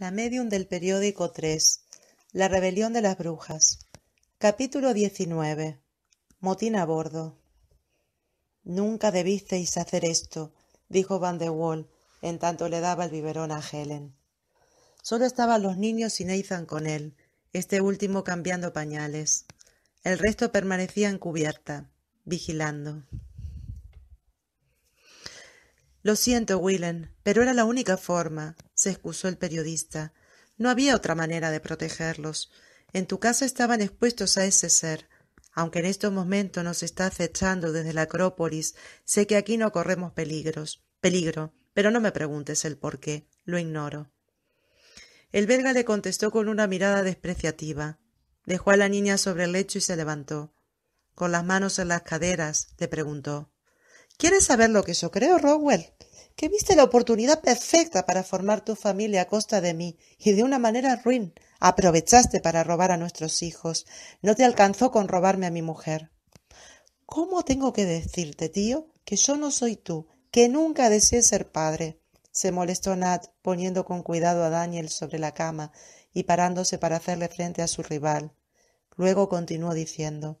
La medium del periódico 3. La rebelión de las brujas. Capítulo 19. Motín a bordo. Nunca debisteis hacer esto, dijo Van de Wall, en tanto le daba el biberón a Helen. Solo estaban los niños y Nathan con él, este último cambiando pañales. El resto permanecía en cubierta, vigilando. Lo siento, Willen, pero era la única forma, se excusó el periodista. No había otra manera de protegerlos. En tu casa estaban expuestos a ese ser. Aunque en estos momentos nos está acechando desde la Acrópolis, sé que aquí no corremos peligros. Peligro, pero no me preguntes el por qué. Lo ignoro. El belga le contestó con una mirada despreciativa. Dejó a la niña sobre el lecho y se levantó. Con las manos en las caderas, le preguntó. ¿Quieres saber lo que yo creo, Rowell? que viste la oportunidad perfecta para formar tu familia a costa de mí y de una manera ruin aprovechaste para robar a nuestros hijos. No te alcanzó con robarme a mi mujer. ¿Cómo tengo que decirte, tío, que yo no soy tú, que nunca deseé ser padre? se molestó Nat, poniendo con cuidado a Daniel sobre la cama y parándose para hacerle frente a su rival. Luego continuó diciendo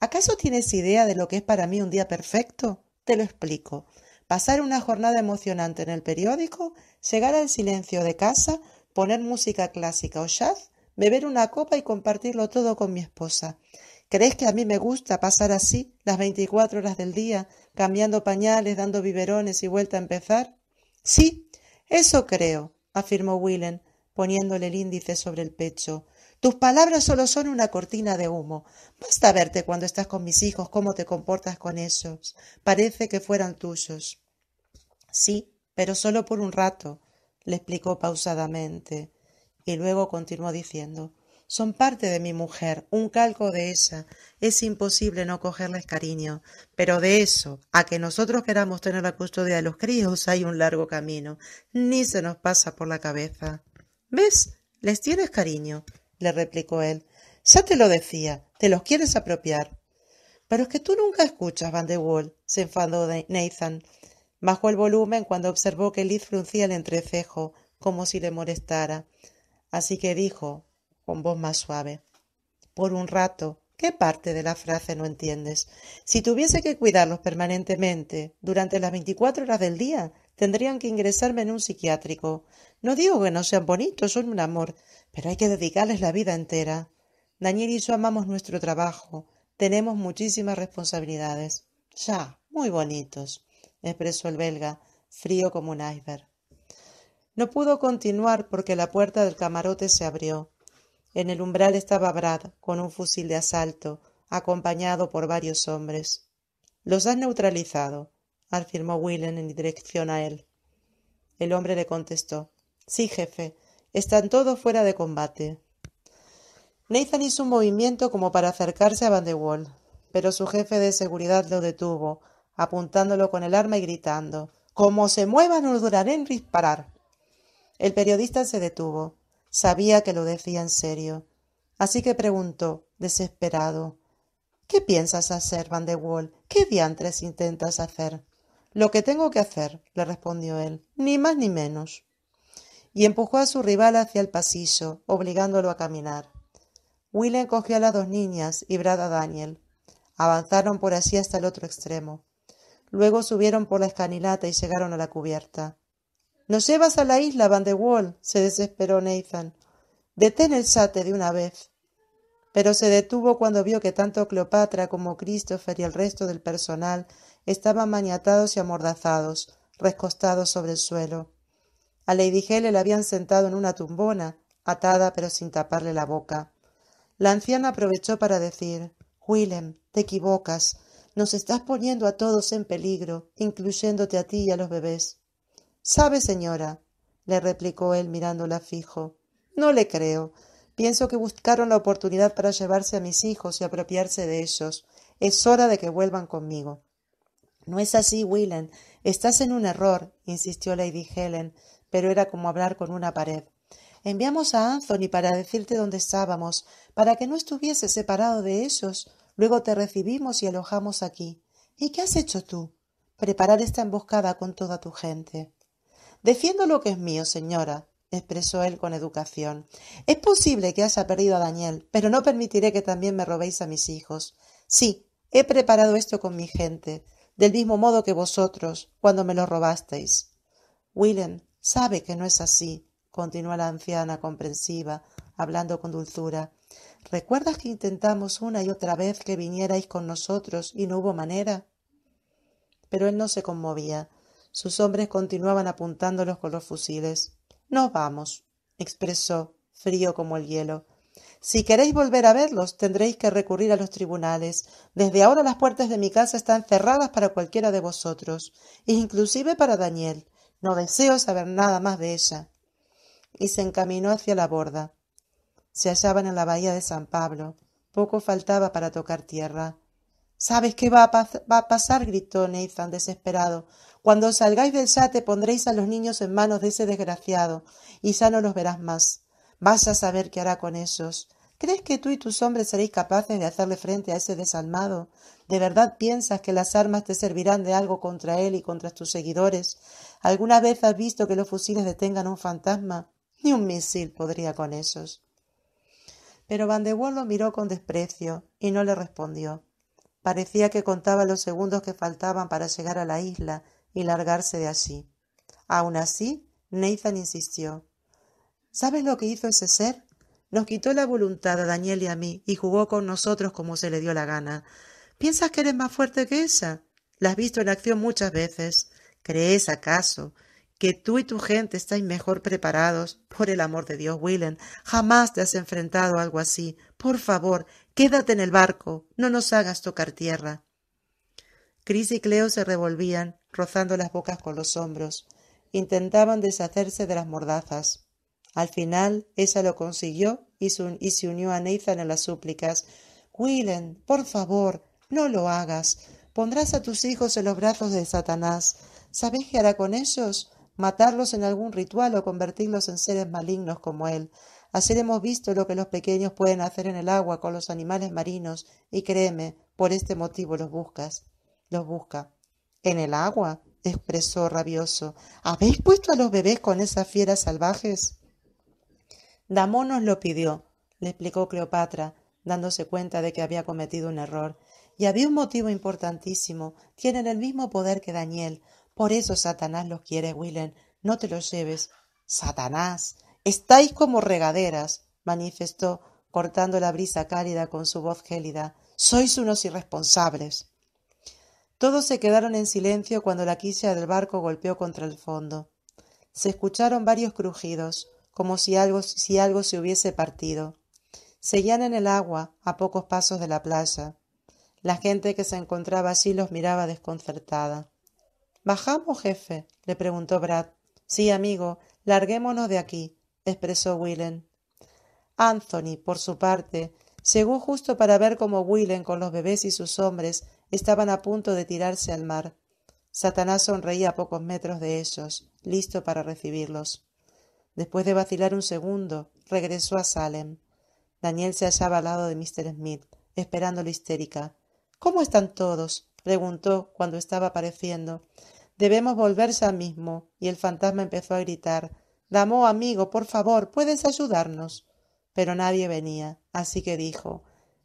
¿Acaso tienes idea de lo que es para mí un día perfecto? Te lo explico pasar una jornada emocionante en el periódico, llegar al silencio de casa, poner música clásica o jazz, beber una copa y compartirlo todo con mi esposa. ¿Crees que a mí me gusta pasar así las veinticuatro horas del día, cambiando pañales, dando biberones y vuelta a empezar? Sí, eso creo, afirmó Willen, poniéndole el índice sobre el pecho. Tus palabras solo son una cortina de humo. Basta verte cuando estás con mis hijos, cómo te comportas con esos. Parece que fueran tuyos. Sí, pero solo por un rato, le explicó pausadamente. Y luego continuó diciendo son parte de mi mujer, un calco de ella. Es imposible no cogerles cariño, pero de eso, a que nosotros queramos tener la custodia de los críos, hay un largo camino. Ni se nos pasa por la cabeza. ¿Ves? Les tienes cariño le replicó él. Ya te lo decía, te los quieres apropiar. Pero es que tú nunca escuchas, Van de Wall se enfadó Nathan. Bajó el volumen cuando observó que Liz fruncía el entrecejo, como si le molestara. Así que dijo, con voz más suave, por un rato, ¿qué parte de la frase no entiendes? Si tuviese que cuidarlos permanentemente durante las veinticuatro horas del día, Tendrían que ingresarme en un psiquiátrico. No digo que no sean bonitos, son un amor, pero hay que dedicarles la vida entera. Daniel y yo amamos nuestro trabajo. Tenemos muchísimas responsabilidades. Ya, muy bonitos, expresó el belga, frío como un iceberg. No pudo continuar porque la puerta del camarote se abrió. En el umbral estaba Brad, con un fusil de asalto, acompañado por varios hombres. Los han neutralizado, afirmó Willen en dirección a él. El hombre le contestó Sí, jefe, están todos fuera de combate. Nathan hizo un movimiento como para acercarse a Van de Wall, pero su jefe de seguridad lo detuvo, apuntándolo con el arma y gritando Como se mueva no duraré en disparar. El periodista se detuvo. Sabía que lo decía en serio. Así que preguntó, desesperado, ¿Qué piensas hacer, Van de Wall? ¿Qué diantres intentas hacer? Lo que tengo que hacer, le respondió él, ni más ni menos. Y empujó a su rival hacia el pasillo, obligándolo a caminar. Willem cogió a las dos niñas y Brad Daniel. Avanzaron por así hasta el otro extremo. Luego subieron por la escanilata y llegaron a la cubierta. Nos llevas a la isla, Van de Wall se desesperó Nathan. Detén el sate de una vez pero se detuvo cuando vio que tanto Cleopatra como Christopher y el resto del personal estaban maniatados y amordazados, recostados sobre el suelo. A Lady Helle la habían sentado en una tumbona, atada pero sin taparle la boca. La anciana aprovechó para decir Willem, te equivocas. Nos estás poniendo a todos en peligro, incluyéndote a ti y a los bebés. Sabe, señora, le replicó él mirándola fijo. No le creo. Pienso que buscaron la oportunidad para llevarse a mis hijos y apropiarse de ellos. Es hora de que vuelvan conmigo. No es así, Willen. Estás en un error, insistió Lady Helen, pero era como hablar con una pared. Enviamos a Anthony para decirte dónde estábamos, para que no estuviese separado de ellos. Luego te recibimos y alojamos aquí. ¿Y qué has hecho tú? Preparar esta emboscada con toda tu gente. Defiendo lo que es mío, señora, expresó él con educación. Es posible que haya perdido a Daniel, pero no permitiré que también me robéis a mis hijos. Sí, he preparado esto con mi gente, del mismo modo que vosotros, cuando me lo robasteis. Willem sabe que no es así, continuó la anciana comprensiva, hablando con dulzura. ¿Recuerdas que intentamos una y otra vez que vinierais con nosotros y no hubo manera? Pero él no se conmovía. Sus hombres continuaban apuntándolos con los fusiles. No vamos, expresó, frío como el hielo. Si queréis volver a verlos, tendréis que recurrir a los tribunales. Desde ahora las puertas de mi casa están cerradas para cualquiera de vosotros, inclusive para Daniel. No deseo saber nada más de ella. Y se encaminó hacia la borda. Se hallaban en la bahía de San Pablo. Poco faltaba para tocar tierra. ¿Sabes qué va a, va a pasar? gritó Nathan desesperado. Cuando salgáis del te pondréis a los niños en manos de ese desgraciado, y ya no los verás más. Vas a saber qué hará con esos. ¿Crees que tú y tus hombres seréis capaces de hacerle frente a ese desalmado? ¿De verdad piensas que las armas te servirán de algo contra él y contra tus seguidores? ¿Alguna vez has visto que los fusiles detengan un fantasma? Ni un misil podría con esos. Pero Van de lo miró con desprecio y no le respondió. Parecía que contaba los segundos que faltaban para llegar a la isla y largarse de allí. Aun así, Nathan insistió. ¿Sabes lo que hizo ese ser? Nos quitó la voluntad a Daniel y a mí y jugó con nosotros como se le dio la gana. ¿Piensas que eres más fuerte que esa? La has visto en acción muchas veces. ¿Crees acaso que tú y tu gente estáis mejor preparados? Por el amor de Dios, Willem, jamás te has enfrentado a algo así. Por favor, quédate en el barco. No nos hagas tocar tierra. Chris y Cleo se revolvían rozando las bocas con los hombros. Intentaban deshacerse de las mordazas. Al final, esa lo consiguió y, se unió a Nathan en las súplicas. Willen, por favor, no lo hagas. Pondrás a tus hijos en los brazos de Satanás. ¿Sabes qué hará con ellos? Matarlos en algún ritual o convertirlos en seres malignos como él. Así hemos visto lo que los pequeños pueden hacer en el agua con los animales marinos, y créeme, por este motivo los buscas. Los busca. En el agua, expresó rabioso. ¿Habéis puesto a los bebés con esas fieras salvajes? Damón nos lo pidió, le explicó Cleopatra, dándose cuenta de que había cometido un error. Y había un motivo importantísimo. Tienen el mismo poder que Daniel. Por eso Satanás los quiere, Willem. No te los lleves. Satanás. Estáis como regaderas, manifestó, cortando la brisa cálida con su voz gélida. Sois unos irresponsables. Todos se quedaron en silencio cuando la quilla del barco golpeó contra el fondo. Se escucharon varios crujidos, como si algo, si algo se hubiese partido. Seguían en el agua, a pocos pasos de la playa. La gente que se encontraba allí los miraba desconcertada. ¿Bajamos, jefe? le preguntó Brad. Sí, amigo, larguémonos de aquí, expresó Willen. Anthony, por su parte, llegó justo para ver cómo Willen, con los bebés y sus hombres, Estaban a punto de tirarse al mar. Satanás sonreía a pocos metros de ellos, listo para recibirlos. Después de vacilar un segundo, regresó a Salem. Daniel se hallaba al lado de Mr. Smith, esperándolo histérica. ¿Cómo están todos? preguntó cuando estaba apareciendo. Debemos volverse a mismo. Y el fantasma empezó a gritar. Damo, amigo, por favor, ¿puedes ayudarnos? Pero nadie venía, así que dijo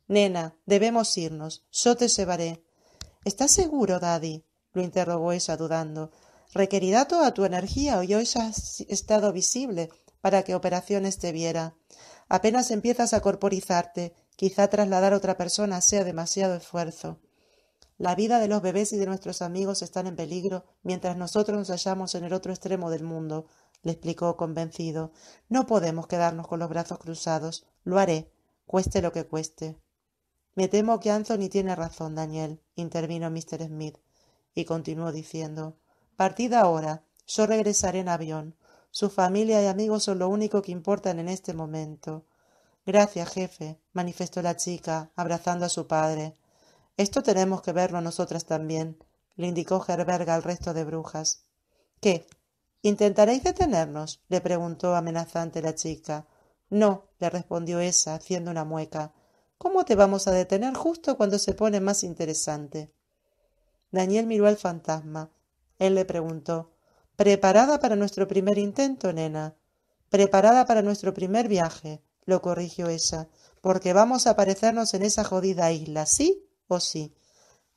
Nena, debemos irnos. Yo te llevaré. ¿Estás seguro, Daddy? lo interrogó ella dudando. Requerirá toda tu energía hoy hoy has estado visible para que operaciones te viera. Apenas empiezas a corporizarte, quizá trasladar a otra persona sea demasiado esfuerzo. La vida de los bebés y de nuestros amigos están en peligro mientras nosotros nos hallamos en el otro extremo del mundo, le explicó convencido. No podemos quedarnos con los brazos cruzados. Lo haré, cueste lo que cueste. Me temo que Anthony tiene razón, Daniel, intervino Mr. Smith, y continuó diciendo Partida ahora. Yo regresaré en avión. Su familia y amigos son lo único que importan en este momento. Gracias, jefe, manifestó la chica, abrazando a su padre. Esto tenemos que verlo nosotras también, le indicó Gerberga al resto de brujas. ¿Qué? ¿Intentaréis detenernos? le preguntó amenazante la chica. No, le respondió esa, haciendo una mueca. ¿Cómo te vamos a detener justo cuando se pone más interesante? Daniel miró al fantasma. Él le preguntó Preparada para nuestro primer intento, nena. Preparada para nuestro primer viaje, lo corrigió ella, porque vamos a aparecernos en esa jodida isla, ¿sí o sí?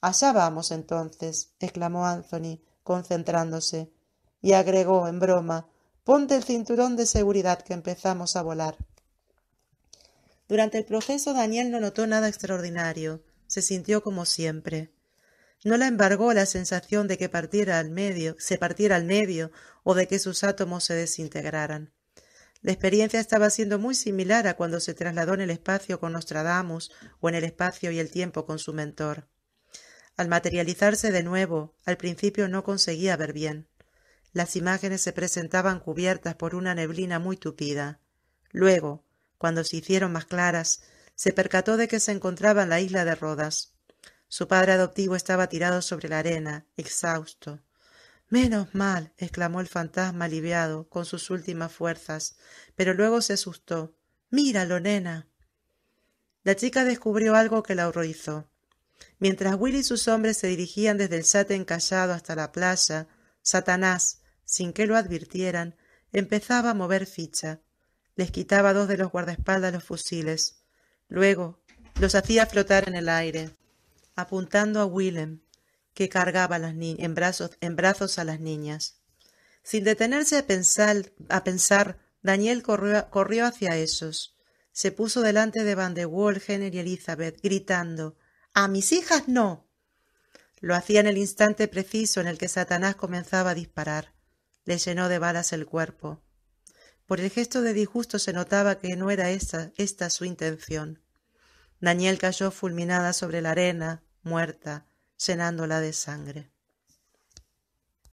Allá vamos entonces, exclamó Anthony, concentrándose, y agregó en broma Ponte el cinturón de seguridad que empezamos a volar. Durante el proceso Daniel no notó nada extraordinario. Se sintió como siempre. No la embargó la sensación de que partiera al medio, se partiera al medio o de que sus átomos se desintegraran. La experiencia estaba siendo muy similar a cuando se trasladó en el espacio con Nostradamus o en el espacio y el tiempo con su mentor. Al materializarse de nuevo, al principio no conseguía ver bien. Las imágenes se presentaban cubiertas por una neblina muy tupida. Luego, cuando se hicieron más claras, se percató de que se encontraba en la isla de Rodas. Su padre adoptivo estaba tirado sobre la arena, exhausto. Menos mal, exclamó el fantasma aliviado, con sus últimas fuerzas, pero luego se asustó. Míralo, nena. La chica descubrió algo que la horrorizó. Mientras Will y sus hombres se dirigían desde el sate encallado hasta la playa, Satanás, sin que lo advirtieran, empezaba a mover ficha les quitaba dos de los guardaespaldas los fusiles. Luego los hacía flotar en el aire, apuntando a Willem, que cargaba en, brazos, a las niñas. Sin detenerse a pensar, a pensar Daniel corrió, hacia esos. Se puso delante de Van de Wolgener y Elizabeth, gritando A mis hijas no. Lo hacía en el instante preciso en el que Satanás comenzaba a disparar. Le llenó de balas el cuerpo. Por el gesto de disgusto se notaba que no era esta su intención. Daniel cayó fulminada sobre la arena, muerta, llenándola de sangre.